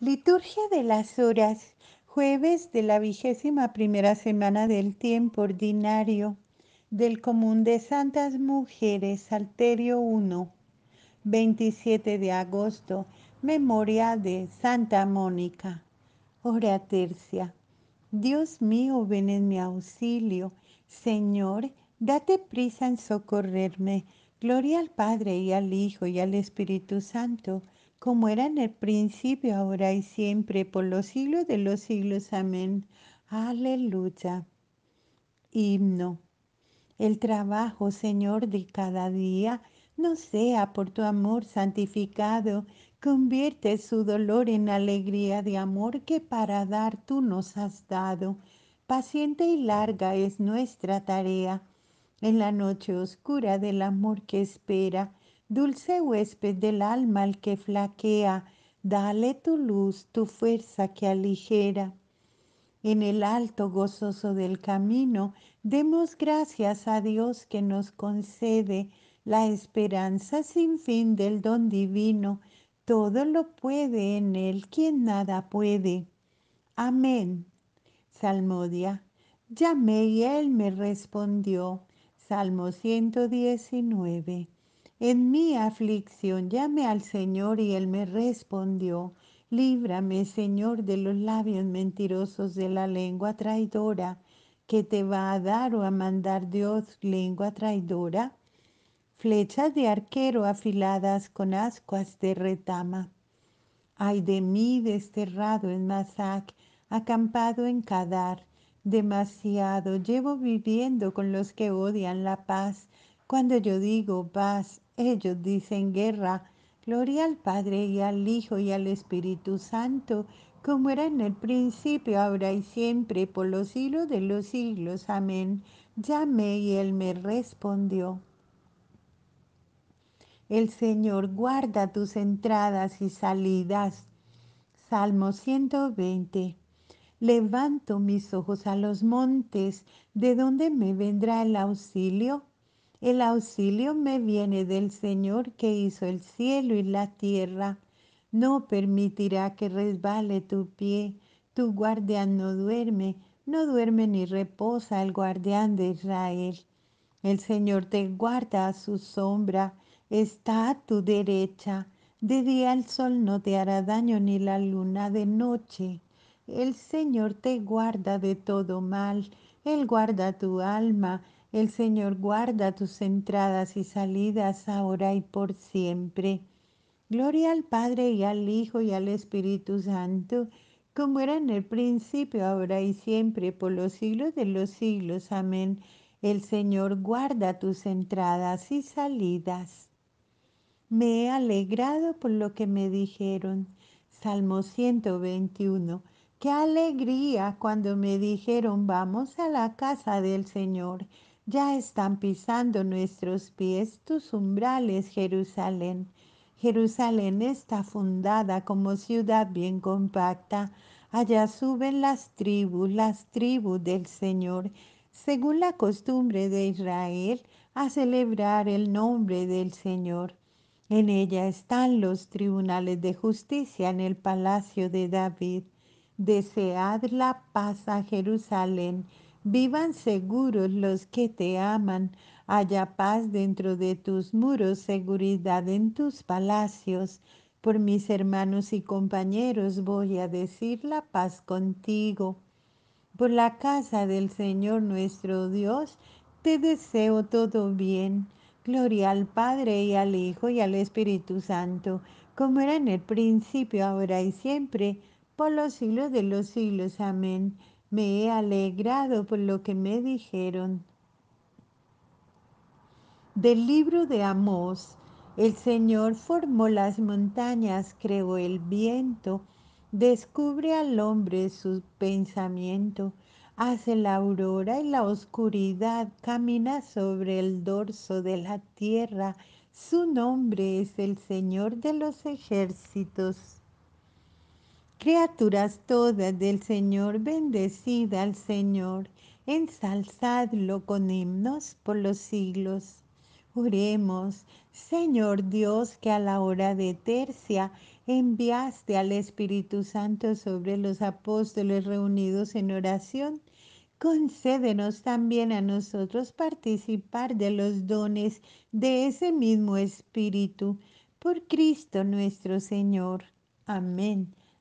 Liturgia de las Horas, jueves de la vigésima primera semana del tiempo ordinario, del común de Santas Mujeres, Salterio 1, 27 de agosto, memoria de Santa Mónica. Hora tercia. Dios mío, ven en mi auxilio. Señor, date prisa en socorrerme. Gloria al Padre y al Hijo y al Espíritu Santo como era en el principio, ahora y siempre, por los siglos de los siglos. Amén. Aleluya. Himno. El trabajo, Señor, de cada día, no sea por tu amor santificado, convierte su dolor en alegría de amor que para dar tú nos has dado. Paciente y larga es nuestra tarea. En la noche oscura del amor que espera, Dulce huésped del alma al que flaquea, dale tu luz, tu fuerza que aligera. En el alto gozoso del camino, demos gracias a Dios que nos concede la esperanza sin fin del don divino. Todo lo puede en Él quien nada puede. Amén. Salmodia. Llamé y Él me respondió. Salmo 119. En mi aflicción llamé al Señor y Él me respondió. Líbrame, Señor, de los labios mentirosos, de la lengua traidora que te va a dar o a mandar Dios, lengua traidora. Flechas de arquero afiladas con ascuas de retama. Ay de mí desterrado en Masac, acampado en Kadar. Demasiado llevo viviendo con los que odian la paz. Cuando yo digo paz, ellos dicen guerra. Gloria al Padre y al Hijo y al Espíritu Santo, como era en el principio, ahora y siempre, por los siglos de los siglos. Amén. Llamé y él me respondió. El Señor guarda tus entradas y salidas. Salmo 120. Levanto mis ojos a los montes, ¿de dónde me vendrá el auxilio? El auxilio me viene del Señor que hizo el cielo y la tierra. No permitirá que resbale tu pie. Tu guardián no duerme, no duerme ni reposa el guardián de Israel. El Señor te guarda a su sombra, está a tu derecha. De día el sol no te hará daño ni la luna de noche. El Señor te guarda de todo mal, Él guarda tu alma. El Señor guarda tus entradas y salidas ahora y por siempre. Gloria al Padre y al Hijo y al Espíritu Santo, como era en el principio, ahora y siempre, por los siglos de los siglos. Amén. El Señor guarda tus entradas y salidas. Me he alegrado por lo que me dijeron. Salmo 121. Qué alegría cuando me dijeron, vamos a la casa del Señor. Ya están pisando nuestros pies tus umbrales, Jerusalén. Jerusalén está fundada como ciudad bien compacta. Allá suben las tribus, las tribus del Señor, según la costumbre de Israel, a celebrar el nombre del Señor. En ella están los tribunales de justicia en el palacio de David. Desead la paz a Jerusalén Vivan seguros los que te aman, haya paz dentro de tus muros, seguridad en tus palacios. Por mis hermanos y compañeros voy a decir la paz contigo. Por la casa del Señor nuestro Dios, te deseo todo bien. Gloria al Padre y al Hijo y al Espíritu Santo, como era en el principio, ahora y siempre, por los siglos de los siglos. Amén. Me he alegrado por lo que me dijeron. Del libro de Amós, el Señor formó las montañas, creó el viento, descubre al hombre su pensamiento, hace la aurora y la oscuridad, camina sobre el dorso de la tierra. Su nombre es el Señor de los ejércitos. Criaturas todas del Señor, bendecida al Señor, ensalzadlo con himnos por los siglos. Oremos, Señor Dios, que a la hora de tercia enviaste al Espíritu Santo sobre los apóstoles reunidos en oración. Concédenos también a nosotros participar de los dones de ese mismo Espíritu, por Cristo nuestro Señor. Amén.